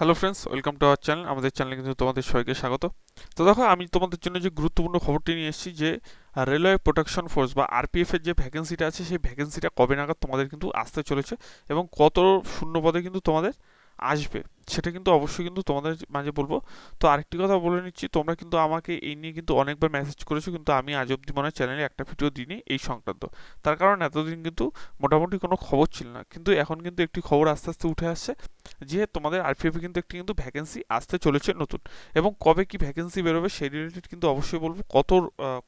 hello friends welcome to our channel আমাদের চ্যানেলে কিন্তু তোমাদের সবাইকে স্বাগত তো দেখো আমি তোমাদের জন্য যে গুরুত্বপূর্ণ খবরটি নিয়ে এসেছি যে রেলওয়ে প্রোটেকশন ফোর্স বা আরপিএফ এর যে ভ্যাকেন্সিটা আছে সেই ভ্যাকেন্সিটা কবে নাগাদ তোমাদের কিন্তু আসতে চলেছে এবং কত শূন্য পদে কিন্তু তোমাদের আসবে সেটা কিন্তু অবশ্যই কিন্তু তোমাদের মাঝে বলবো তো আরেকটি কথা বলে নিচ্ছি তোমরা কিন্তু আমাকে এই নিয়ে কিন্তু অনেকবার মেসেজ করেছো কিন্তু আমি আজ অব্দি মনে চ্যানেলে একটা ভিডিও দিইনি এই সংক্রান্ত তার কারণ এতদিন কিন্তু মোটামুটি কোনো খবর ছিল না কিন্তু এখন কিন্তু একটি খবর আস্তে আস্তে উঠে আসছে যে তোমাদের আরপিএফে কিন্তু একটি কিন্তু ভ্যাকেন্সি আসতে চলেছে নতুন এবং কবে কি ভ্যাকেন্সি বেরোবে সেই রিলেটেড কিন্তু অবশ্যই বলবো কত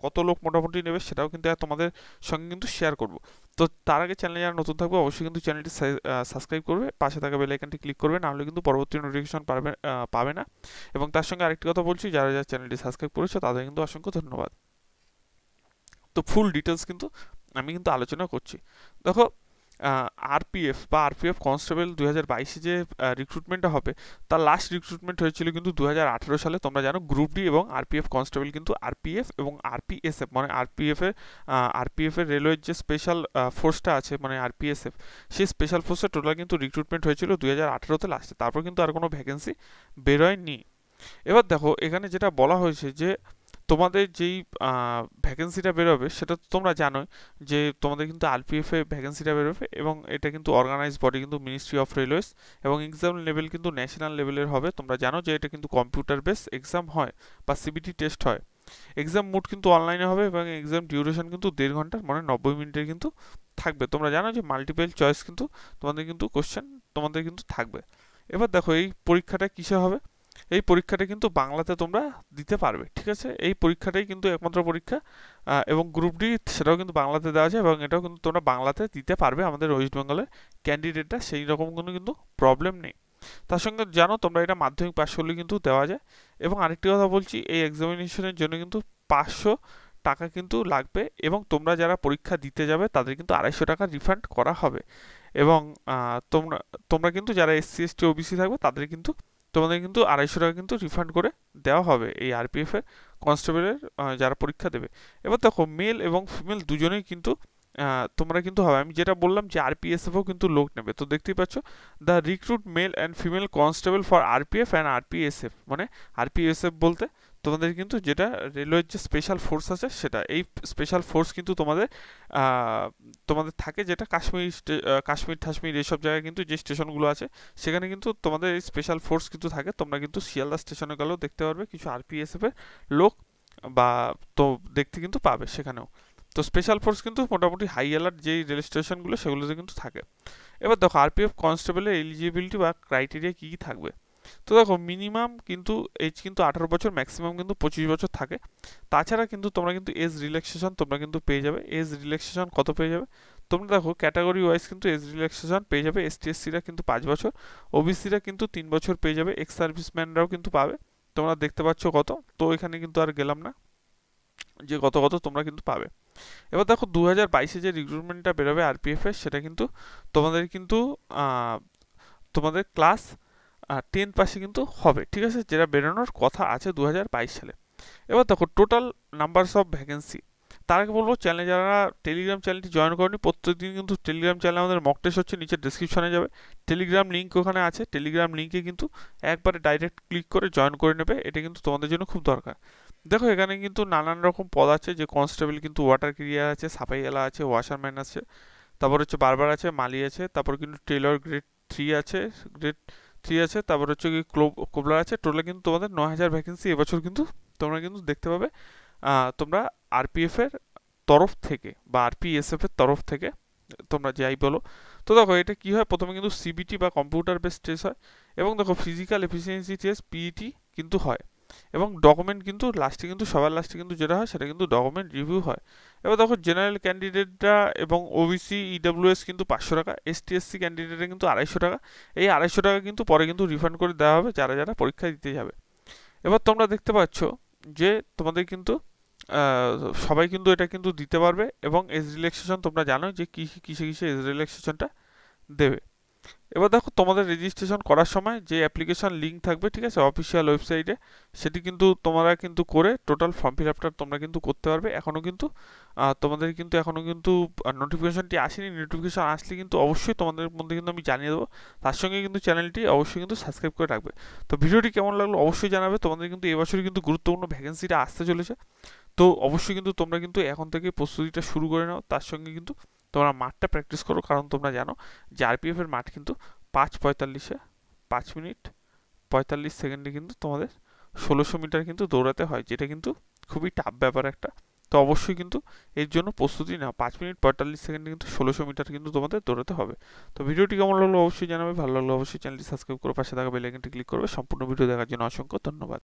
কত লোক মোটামুটি নেবে সেটাও কিন্তু তোমাদের সঙ্গে কিন্তু শেয়ার করব তো তার আগে চ্যানেলে যারা নতুন থাকবে অবশ্যই কিন্তু চ্যানেলটি সাবস্ক্রাইব করবে পাশে থাকা বেলাইকানটি ক্লিক করবে না হলে কিন্তু পরবর্তী একটি নোটিফিকেশন পাবে পাবে না এবং তার সঙ্গে আরেকটি কথা বলছি যারা যারা চ্যানেলটি সাবস্ক্রাইব করেছে তাদের কিন্তু অসংখ্য ধন্যবাদ তো ফুল ডিটেলস কিন্তু আমি কিন্তু আলোচনা করছি দেখো আরপিএফ বা আরপিএফ কনস্টেবল দু হাজার বাইশে যে রিক্রুটমেন্টটা হবে তার লাস্ট রিক্রুটমেন্ট হয়েছিল কিন্তু দু হাজার আঠেরো সালে তোমরা জানো গ্রুপ ডি এবং আরপিএফ কনস্টেবল কিন্তু আরপিএফ এবং আরপিএসএফ মানে আরপিএফের আরপিএফের রেলওয়ের যে স্পেশাল ফোর্সটা আছে মানে আরপিএসএফ সেই স্পেশাল ফোর্সের টোটাল কিন্তু রিক্রুটমেন্ট হয়েছিল দু হাজার আঠেরোতে লাস্টে তারপর কিন্তু আর কোনো ভ্যাকেন্সি বেরোয়নি এবার দেখো এখানে যেটা বলা হয়েছে যে তোমাদের যেই ভ্যাকেন্সিটা বেরোবে সেটা তো তোমরা জানোই যে তোমাদের কিন্তু আরপিএফে ভ্যাকেন্সিটা বেরোবে এবং এটা কিন্তু অর্গানাইজ বডি কিন্তু মিনিস্ট্রি অফ রেলওয়েজ এবং এক্সাম লেভেল কিন্তু ন্যাশনাল লেভেলের হবে তোমরা জানো যে এটা কিন্তু কম্পিউটার বেস এক্সাম হয় বা সিবিটি টেস্ট হয় এক্সাম মুড কিন্তু অনলাইনে হবে এবং এক্সাম ডিউরেশন কিন্তু দেড় ঘন্টার মানে নব্বই মিনিটের কিন্তু থাকবে তোমরা জানো যে মাল্টিপেল চয়েস কিন্তু তোমাদের কিন্তু কোশ্চেন তোমাদের কিন্তু থাকবে এবার দেখো এই পরীক্ষাটা কিসে হবে এই পরীক্ষাটা কিন্তু বাংলাতে তোমরা দিতে পারবে ঠিক আছে এই পরীক্ষাটাই কিন্তু একমাত্র পরীক্ষা এবং গ্রুপ ডি সেটাও কিন্তু বাংলাতে দেওয়া আছে এবং এটাও কিন্তু তোমরা বাংলাতে দিতে পারবে আমাদের ওয়েস্ট বেঙ্গলের ক্যান্ডিডেটটা সেই রকম কোনো কিন্তু প্রবলেম নেই তার সঙ্গে জানো তোমরা এটা মাধ্যমিক পাশ করলে কিন্তু দেওয়া যায় এবং আরেকটি কথা বলছি এই এক্সামিনেশনের জন্য কিন্তু পাঁচশো টাকা কিন্তু লাগবে এবং তোমরা যারা পরীক্ষা দিতে যাবে তাদের কিন্তু আড়াইশো টাকা রিফান্ড করা হবে এবং তোমরা তোমরা কিন্তু যারা এসসি এসটি ওবিসি থাকবে তাদের কিন্তু তোমাদের কিন্তু আড়াইশো টাকা কিন্তু রিফান্ড করে দেওয়া হবে এই এর কনস্টেবলের যারা পরীক্ষা দেবে এবার দেখো মেল এবং ফিমেল দুজনেই কিন্তু তোমরা কিন্তু হবে আমি যেটা বললাম যে আরপিএসএফও কিন্তু লোক নেবে তো দেখতেই পাচ্ছ the recruit male and female constable for RPF and RPSF মানে আরপিএসএফ বলতে তোমাদের কিন্তু যেটা রেলওয়ের যে স্পেশাল ফোর্স আছে সেটা এই স্পেশাল ফোর্স কিন্তু তোমাদের তোমাদের থাকে যেটা কাশ্মীর কাশ্মীর ঠাশ্মীর এইসব জায়গায় কিন্তু যে স্টেশনগুলো আছে সেখানে কিন্তু তোমাদের এই স্পেশাল ফোর্স কিন্তু থাকে তোমরা কিন্তু শিয়ালদা স্টেশনে গেলেও দেখতে পারবে কিছু আরপিএসএফ এর লোক বা তো দেখতে কিন্তু পাবে সেখানেও তো স্পেশাল ফোর্স কিন্তু মোটামুটি হাই অ্যালার্ট যেই রেল স্টেশনগুলো সেগুলোতে কিন্তু থাকে এবার দেখো আরপিএফ কনস্টেবলের এলিজিবিলিটি বা ক্রাইটেরিয়া কী কী থাকবে তো দেখো মিনিমাম কিন্তু এজ কিন্তু আঠারো বছর ম্যাক্সিমাম কিন্তু পঁচিশ বছর থাকে তাছাড়া কিন্তু তোমরা কিন্তু এজ রিল্যাক্সেশন তোমরা কিন্তু পেয়ে যাবে এজ রিল্যাক্সেশন কত পেয়ে যাবে তোমরা দেখো ক্যাটাগরি ওয়াইজ কিন্তু এজ রিল্যাক্সেশন পেয়ে যাবে এস এসটিএসসিরা কিন্তু পাঁচ বছর ওবিসিরা কিন্তু তিন বছর পেয়ে যাবে এক্স সার্ভিসম্যানরাও কিন্তু পাবে তোমরা দেখতে পাচ্ছ কত তো এখানে কিন্তু আর গেলাম না যে কত কত তোমরা কিন্তু পাবে এবার দেখো দু হাজার বাইশে যে রিক্রুটমেন্টটা বেরোবে আরপিএফ এর সেটা কিন্তু তোমাদের কিন্তু তোমাদের ক্লাস টেন পাশে কিন্তু হবে ঠিক আছে যেটা বেরোনোর কথা আছে দু সালে এবার দেখো টোটাল নাম্বারস অফ ভ্যাকেন্সি তার আগে বলবো চ্যানেল যারা টেলিগ্রাম চ্যানেলটি জয়েন করেনি প্রত্যেকদিন কিন্তু টেলিগ্রাম চ্যানেল আমাদের মকটেস হচ্ছে নিচে ডিসক্রিপশনে যাবে টেলিগ্রাম লিঙ্ক ওখানে আছে টেলিগ্রাম লিঙ্কে কিন্তু একবারে ডাইরেক্ট ক্লিক করে জয়েন করে নেবে এটা কিন্তু তোমাদের জন্য খুব দরকার দেখো এখানে কিন্তু নানান রকম পদ আছে যে কনস্টেবল কিন্তু ওয়াটার ক্রিয়ার আছে সাফাইওয়ালা আছে ওয়াশারম্যান আছে তারপর হচ্ছে বারবার আছে মালি আছে তারপর কিন্তু টেলর গ্রেড থ্রি আছে গ্রেড থ্রি আছে তারপর হচ্ছে কি কোবলার আছে টোটালে কিন্তু তোমাদের নয় হাজার ভ্যাকেন্সি এবছর কিন্তু তোমরা কিন্তু দেখতে পাবে তোমরা এর তরফ থেকে বা আরপিএসএফের তরফ থেকে তোমরা যাই বলো তো দেখো এটা কি হয় প্রথমে কিন্তু সিবিটি বা কম্পিউটার বেস টেস্ট হয় এবং দেখো ফিজিক্যাল এফিসিয়েন্সি টেস্ট পিইটি কিন্তু হয় এবং ডকুমেন্ট কিন্তু লাস্টে কিন্তু সবার লাস্টে কিন্তু যেটা হয় সেটা কিন্তু ডকুমেন্ট রিভিউ হয় এবার দেখো জেনারেল ক্যান্ডিডেটরা এবং ওবিসি ইডাব্লিউএস e কিন্তু পাঁচশো টাকা এসটি এসসি ক্যান্ডিডেটরা কিন্তু আড়াইশো টাকা এই আড়াইশো টাকা কিন্তু পরে কিন্তু রিফান্ড করে দেওয়া হবে যারা যারা পরীক্ষা দিতে যাবে এবার তোমরা দেখতে পাচ্ছ যে তোমাদের কিন্তু সবাই কিন্তু এটা কিন্তু দিতে পারবে এবং এজ রিল্যাক্সেশন তোমরা জানো যে কী কিসে কিসে এজ রিল্যাক্সেশনটা দেবে এবার দেখো তোমাদের রেজিস্ট্রেশন করার সময় যে অ্যাপ্লিকেশন লিঙ্ক থাকবে ঠিক আছে অফিসিয়াল ওয়েবসাইটে সেটি কিন্তু তোমরা কিন্তু করে টোটাল ফর্ম ফিল আপটা তোমরা কিন্তু করতে পারবে এখনও কিন্তু তোমাদের কিন্তু এখনও কিন্তু নোটিফিকেশনটি আসেনি নোটিফিকেশন আসলে কিন্তু অবশ্যই তোমাদের মধ্যে কিন্তু আমি জানিয়ে দেবো তার সঙ্গে কিন্তু চ্যানেলটি অবশ্যই কিন্তু সাবস্ক্রাইব করে রাখবে তো ভিডিওটি কেমন লাগলো অবশ্যই জানাবে তোমাদের কিন্তু এবছরই কিন্তু গুরুত্বপূর্ণ ভ্যাকেন্সিটা আসতে চলেছে তো অবশ্যই কিন্তু তোমরা কিন্তু এখন থেকে প্রস্তুতিটা শুরু করে নাও তার সঙ্গে কিন্তু তোমরা মাঠটা প্র্যাকটিস করো কারণ তোমরা জানো যে আরপিএফের মাঠ কিন্তু পাঁচ পঁয়তাল্লিশে পাঁচ মিনিট পঁয়তাল্লিশ সেকেন্ডে কিন্তু তোমাদের ষোলোশো মিটার কিন্তু দৌড়াতে হয় যেটা কিন্তু খুবই টাফ ব্যাপার একটা তো অবশ্যই কিন্তু এর জন্য প্রস্তুতি নাও পাঁচ মিনিট পঁয়তাল্লিশ সেকেন্ডে কিন্তু ষোলোশো মিটার কিন্তু তোমাদের দৌড়াতে হবে তো ভিডিওটি কেমন লাগলো অবশ্যই জানাবে ভালো লাগলো অবশ্যই চ্যানেলটি সাবস্ক্রাইব করে পাশে থাকা বেল ক্লিক করবে সম্পূর্ণ ভিডিও দেখার জন্য অসংখ্য ধন্যবাদ